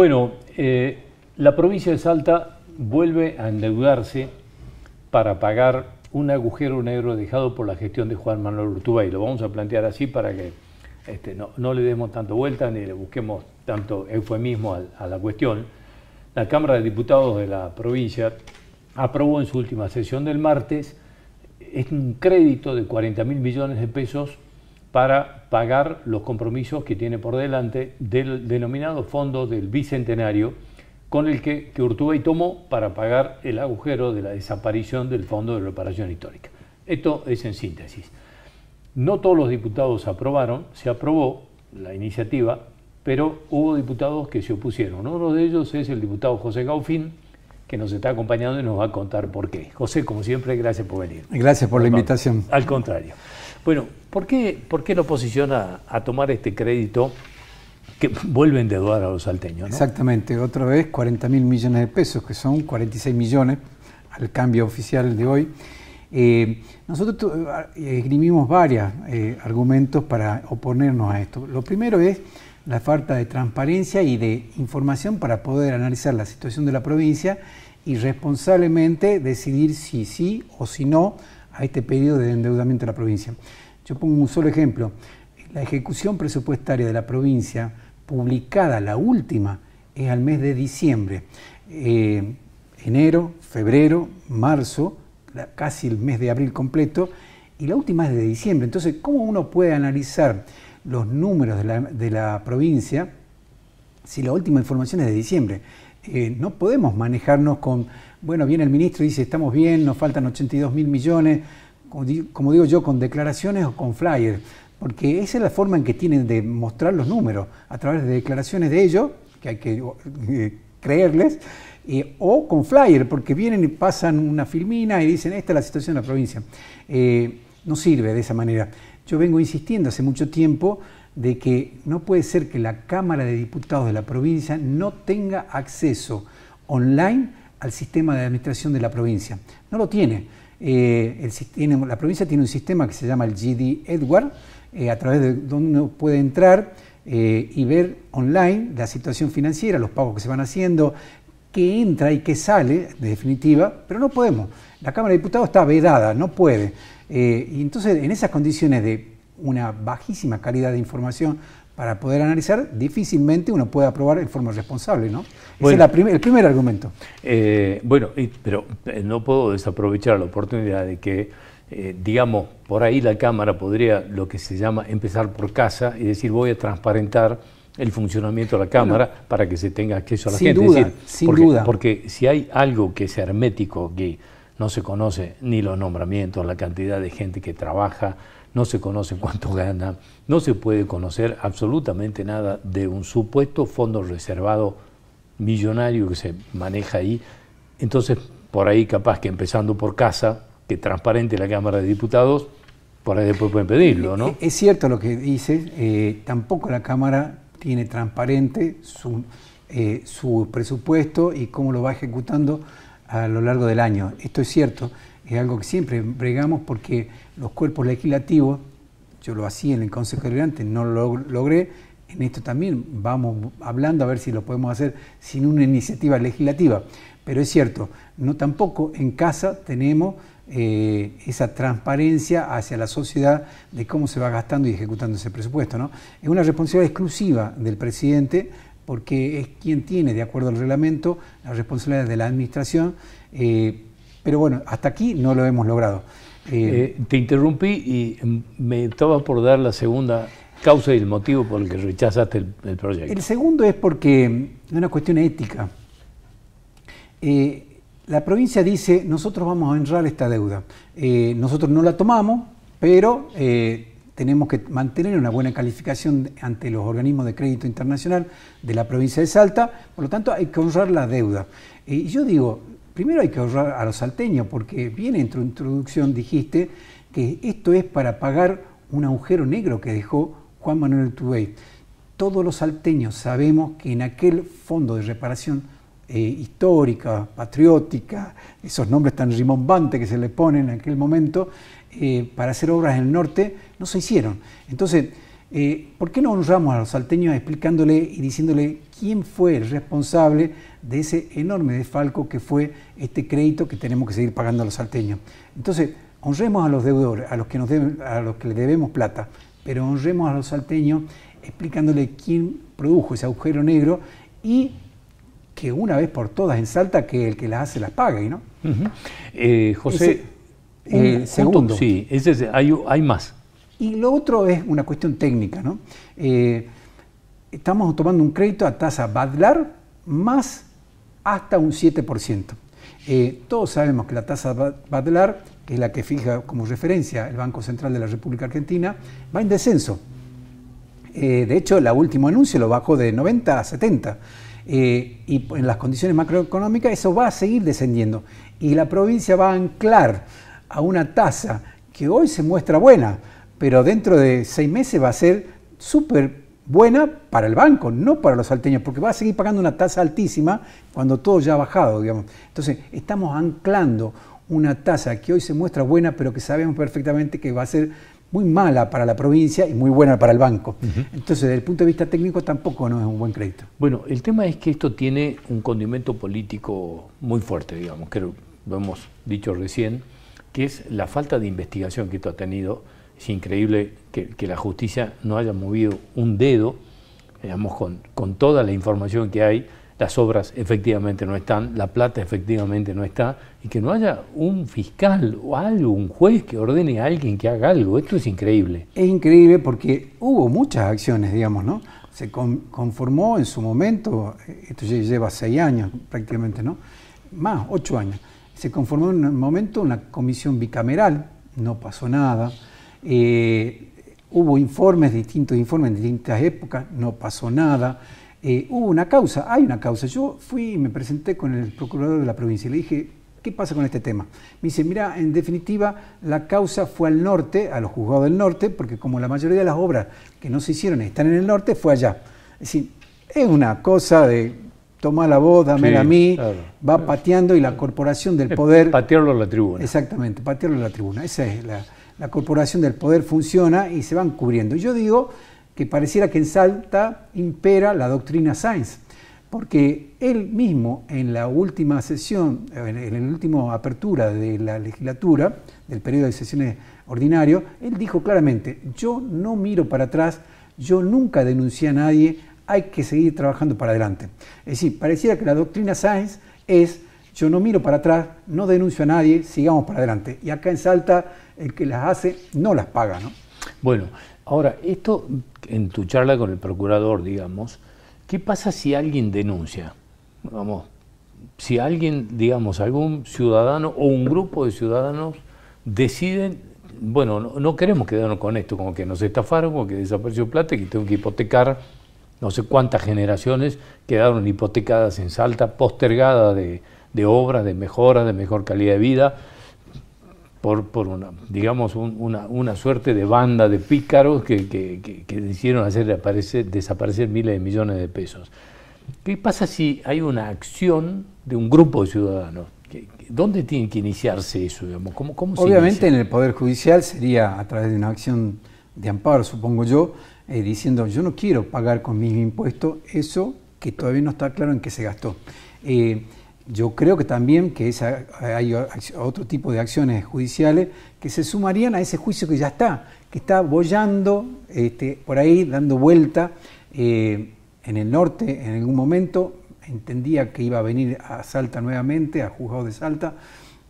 Bueno, eh, la provincia de Salta vuelve a endeudarse para pagar un agujero negro dejado por la gestión de Juan Manuel y Lo vamos a plantear así para que este, no, le demos tanto vuelta ni le busquemos tanto eufemismo a, la cuestión. La Cámara de Diputados de la provincia aprobó en su última sesión del martes un crédito de 40 mil millones de pesos para pagar los compromisos que tiene por delante del denominado fondo del Bicentenario, con el que, que Urtubey tomó para pagar el agujero de la desaparición del Fondo de Reparación Histórica. Esto es en síntesis. No todos los diputados aprobaron, se aprobó la iniciativa, pero hubo diputados que se opusieron. Uno de ellos es el diputado José Gaufín, que nos está acompañando y nos va a contar por qué. José, como siempre, gracias por venir. Gracias por la invitación. Al contrario. Bueno, ¿Por qué, no posiciona a, tomar este crédito que vuelve a endeudar a los salteños? Exactamente, otra vez 40 mil millones de pesos, que son 46 millones al cambio oficial de hoy. Eh, nosotros esgrimimos varios eh, argumentos para oponernos a esto. Lo primero es la falta de transparencia y de información para poder analizar la situación de la provincia y responsablemente decidir si sí o si no a este pedido de endeudamiento de la provincia. Yo pongo un solo ejemplo. La ejecución presupuestaria de la provincia, publicada la última, es al mes de diciembre. Eh, enero, febrero, marzo, casi el mes de abril completo, y la última es de diciembre. Entonces, ¿cómo uno puede analizar los números de la, provincia si la última información es de diciembre? Eh, no podemos manejarnos con, bueno, viene el ministro y dice, estamos bien, nos faltan 82 mil millones, como, digo yo, con declaraciones o con flyers, porque esa es la forma en que tienen de mostrar los números, a través de declaraciones de ellos, que hay que eh, creerles, eh, o con flyer, porque vienen y pasan una filmina y dicen, esta es la situación de la provincia. Eh, no sirve de esa manera. Yo vengo insistiendo hace mucho tiempo de que no puede ser que la Cámara de Diputados de la provincia no tenga acceso online al sistema de administración de la provincia. No lo tiene. Eh, la provincia tiene un sistema que se llama el GD Edward, eh, a través de donde uno puede entrar eh, y ver online la situación financiera, los pagos que se van haciendo, qué entra y qué sale, de definitiva, pero no podemos. La Cámara de Diputados está vedada, no puede. y entonces, en esas condiciones de una bajísima calidad de información, para poder analizar, difícilmente uno puede aprobar en forma responsable, ¿no? Ese es la el primer argumento. Eh, bueno, pero eh, no puedo desaprovechar la oportunidad de que, eh, digamos, por ahí la Cámara podría lo que se llama empezar por casa y decir voy a transparentar el funcionamiento de la Cámara para que se tenga acceso a la sin gente. Duda, sin duda. Porque si hay algo que es hermético, que no se conoce ni los nombramientos, la cantidad de gente que trabaja, no se conoce cuánto gana, no se puede conocer absolutamente nada de un supuesto fondo reservado millonario que se maneja ahí. Entonces, por ahí capaz que empezando por casa, que transparente la Cámara de Diputados, por ahí después pueden pedirlo, ¿no? Es cierto lo que dices, eh, tampoco la Cámara tiene transparente su, eh, su presupuesto y cómo lo va ejecutando a lo largo del año. Esto es cierto, es algo que siempre bregamos porque los cuerpos legislativos, yo lo hacía en el Consejo Deliberante, no lo logré, en esto también vamos hablando a ver si lo podemos hacer sin una iniciativa legislativa. Pero es cierto, no tampoco en casa tenemos eh, esa transparencia hacia la sociedad de cómo se va gastando y ejecutando ese presupuesto. ¿no? Es una responsabilidad exclusiva del presidente porque es quien tiene, de acuerdo al reglamento, la responsabilidad de la administración. Eh, pero bueno, hasta aquí no lo hemos logrado. Eh, eh, te interrumpí y me estaba por dar la segunda causa y el motivo por el que rechazaste el, proyecto. El segundo es porque es mm, una cuestión ética. la provincia dice, nosotros vamos a honrar esta deuda. nosotros no la tomamos, pero tenemos que mantener una buena calificación ante los organismos de crédito internacional de la provincia de Salta, por lo tanto hay que ahorrar la deuda. Eh, y yo digo, primero hay que ahorrar a los salteños, porque bien en tu introducción dijiste que esto es para pagar un agujero negro que dejó Juan Manuel Tubey. Todos los salteños sabemos que en aquel fondo de reparación eh, histórica, patriótica, esos nombres tan rimbombantes que se le ponen en aquel momento, eh, para hacer obras en el norte, no se hicieron. Entonces, eh, ¿por qué no honramos a los salteños explicándole y diciéndole quién fue el responsable de ese enorme desfalco que fue este crédito que tenemos que seguir pagando a los salteños? Entonces, honremos a los deudores, a los que, nos deben, a los que le debemos plata, pero honremos a los salteños explicándole quién produjo ese agujero negro y que una vez por todas en Salta que el que las hace las pague, ¿no? Eh, José, eh, segundo. sí, hay, más. Y lo otro es una cuestión técnica, eh, estamos tomando un crédito a tasa BADLAR más hasta un 7%. todos sabemos que la tasa BADLAR, que es la que fija como referencia el Banco Central de la República Argentina, va en descenso. de hecho, el último anuncio lo bajó de 90 a 70. Eh, y en las condiciones macroeconómicas eso va a seguir descendiendo y la provincia va a anclar a una tasa que hoy se muestra buena, pero dentro de seis meses va a ser súper buena para el banco, no para los salteños, porque va a seguir pagando una tasa altísima cuando todo ya ha bajado, digamos. Entonces, estamos anclando una tasa que hoy se muestra buena, pero que sabemos perfectamente que va a ser muy mala para la provincia y muy buena para el banco. Entonces, desde el punto de vista técnico tampoco no es un buen crédito. Bueno, el tema es que esto tiene un condimento político muy fuerte, digamos, que lo hemos dicho recién, que es la falta de investigación que esto ha tenido. Es increíble que, la justicia no haya movido un dedo, digamos, con, con toda la información que hay las obras efectivamente no están, la plata efectivamente no está, y que no haya un fiscal o algo, un juez que ordene a alguien que haga algo. Esto es increíble. Es increíble porque hubo muchas acciones, digamos, ¿no? Se conformó en su momento, esto ya lleva seis años prácticamente, ¿no? Más, ocho años. Se conformó en un momento una comisión bicameral, no pasó nada. Eh, hubo informes, distintos informes en distintas épocas, no pasó nada. Eh, hubo una causa, hay una causa. Yo fui y me presenté con el procurador de la provincia y le dije, ¿qué pasa con este tema? Me dice, mira, en definitiva, la causa fue al norte, a los juzgados del norte, porque como la mayoría de las obras que no se hicieron están en el norte, fue allá. Es decir, es una cosa de tomar la voz, dámela a mí, va pateando y la corporación del poder... Patearlo a la tribuna. Exactamente, patearlo a la tribuna. Esa es la, la corporación del poder funciona y se van cubriendo. Y yo digo que pareciera que en Salta impera la doctrina Sainz, porque él mismo en la última sesión, en la última apertura de la legislatura, del periodo de sesiones ordinario, él dijo claramente, yo no miro para atrás, yo nunca denuncié a nadie, hay que seguir trabajando para adelante. Es decir, pareciera que la doctrina Sainz es yo no miro para atrás, no denuncio a nadie, sigamos para adelante. Y acá en Salta, el que las hace no las paga, ¿no? Bueno, Ahora, esto en tu charla con el procurador, digamos, ¿qué pasa si alguien denuncia? Vamos, si alguien, digamos, algún ciudadano o un grupo de ciudadanos deciden, bueno, no, queremos quedarnos con esto, como que nos estafaron, como que desapareció plata y que tengo que hipotecar no sé cuántas generaciones quedaron hipotecadas en Salta, postergadas de, de obras, de mejoras, de mejor calidad de vida por, una, digamos, una, suerte de banda de pícaros que, que, que, hacer desaparecer, desaparecer miles de millones de pesos. ¿Qué pasa si hay una acción de un grupo de ciudadanos? ¿Dónde tiene que iniciarse eso? ¿Cómo, cómo Obviamente en el Poder Judicial sería a través de una acción de amparo, supongo yo, eh, diciendo yo no quiero pagar con mis impuestos eso que todavía no está claro en qué se gastó. Eh, yo creo que también que hay otro tipo de acciones judiciales que se sumarían a ese juicio que ya está, que está bollando este, por ahí, dando vuelta. Eh, en el norte, en algún momento, entendía que iba a venir a Salta nuevamente, a juzgado de Salta,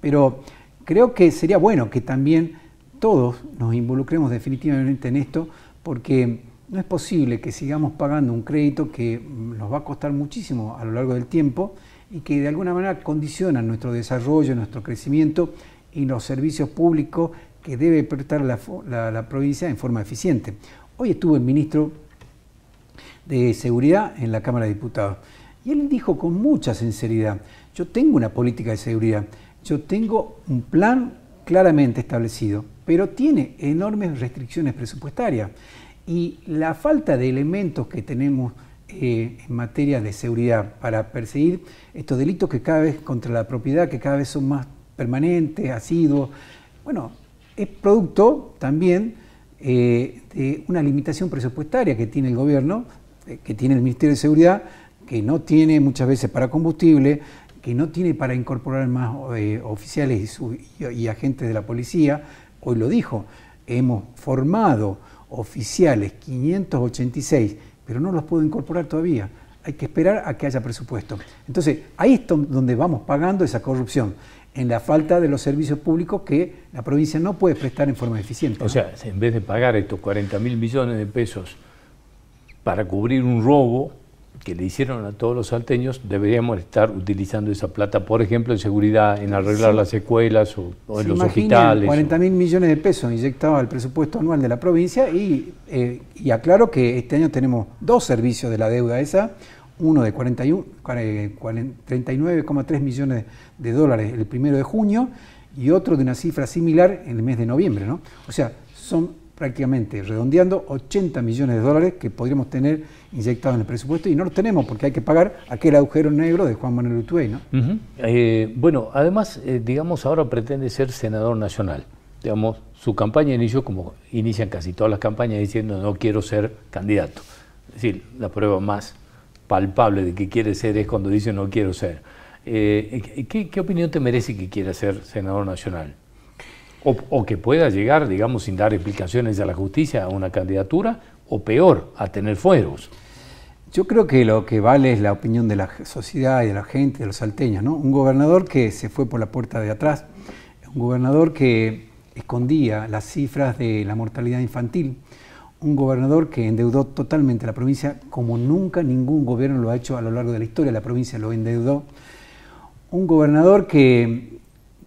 pero creo que sería bueno que también todos nos involucremos definitivamente en esto, porque no es posible que sigamos pagando un crédito que nos va a costar muchísimo a lo largo del tiempo y que de alguna manera condicionan nuestro desarrollo, nuestro crecimiento y los servicios públicos que debe prestar la, provincia en forma eficiente. Hoy estuvo el ministro de Seguridad en la Cámara de Diputados y él dijo con mucha sinceridad, yo tengo una política de seguridad, yo tengo un plan claramente establecido, pero tiene enormes restricciones presupuestarias y la falta de elementos que tenemos eh, en materia de seguridad para perseguir estos delitos que cada vez contra la propiedad, que cada vez son más permanentes, asiduos. Bueno, es producto también eh, de una limitación presupuestaria que tiene el gobierno, eh, que tiene el Ministerio de Seguridad, que no tiene muchas veces para combustible, que no tiene para incorporar más oficiales y, y agentes de la policía. Hoy lo dijo, hemos formado oficiales 586 pero no los puedo incorporar todavía. Hay que esperar a que haya presupuesto. Entonces, ahí es donde vamos pagando esa corrupción, en la falta de los servicios públicos que la provincia no puede prestar en forma eficiente. O sea, en vez de pagar estos 40 mil millones de pesos para cubrir un robo, que le hicieron a todos los salteños, deberíamos estar utilizando esa plata, por ejemplo, en seguridad, en arreglar las escuelas o, en los hospitales. 40 mil millones de pesos inyectados al presupuesto anual de la provincia eh, y, aclaro que este año tenemos dos servicios de la deuda esa, uno de 39,3 millones de dólares el primero de junio y otro de una cifra similar en el mes de noviembre. ¿no? O sea, son prácticamente, redondeando, 80 millones de dólares que podríamos tener inyectados en el presupuesto y no lo tenemos porque hay que pagar aquel agujero negro de Juan Manuel Utuay, eh, bueno, además, eh, digamos, ahora pretende ser senador nacional. Digamos, su campaña inició como inician casi todas las campañas diciendo no quiero ser candidato. Es decir, la prueba más palpable de que quiere ser es cuando dice no quiero ser. Eh, ¿qué, ¿Qué opinión te merece que quiera ser senador nacional? o, que pueda llegar, digamos, sin dar explicaciones a la justicia a una candidatura, o peor, a tener fueros. Yo creo que lo que vale es la opinión de la sociedad y de la gente, de los salteños, ¿no? Un gobernador que se fue por la puerta de atrás, un gobernador que escondía las cifras de la mortalidad infantil, un gobernador que endeudó totalmente a la provincia como nunca ningún gobierno lo ha hecho a lo largo de la historia, la provincia lo endeudó, un gobernador que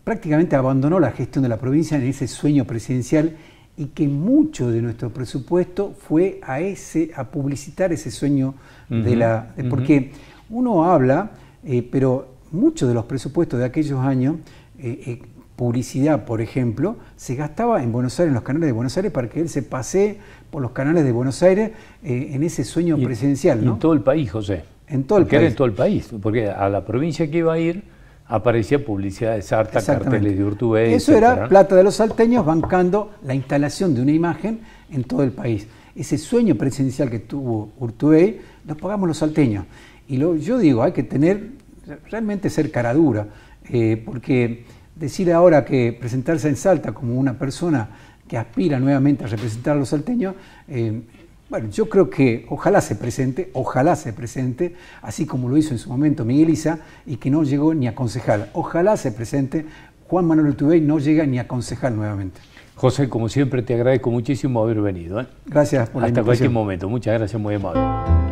prácticamente abandonó la gestión de la provincia en ese sueño presidencial y que mucho de nuestro presupuesto fue a ese a publicitar ese sueño de la porque uno habla eh, pero muchos de los presupuestos de aquellos años eh, eh, publicidad por ejemplo se gastaba en Buenos Aires en los canales de Buenos Aires para que él se pase por los canales de Buenos Aires en ese sueño presidencial ¿no? en todo el país José en todo el país en todo el país porque a la provincia que iba a ir aparecía publicidad de Sarta, carteles de Urtubey. Eso era plata de los salteños bancando la instalación de una imagen en todo el país. Ese sueño presidencial que tuvo Urtubey lo pagamos los salteños. Y lo, yo digo, hay que tener, realmente ser cara dura, eh, porque decir ahora que presentarse en Salta como una persona que aspira nuevamente a representar a los salteños eh, bueno, yo creo que ojalá se presente, ojalá se presente, así como lo hizo en su momento Miguel Isa y que no llegó ni a concejal. Ojalá se presente, Juan Manuel Tubey no llega ni a concejal nuevamente. José, como siempre, te agradezco muchísimo haber venido. ¿eh? Gracias por la invitación. Hasta cualquier momento. Muchas gracias, muy amable.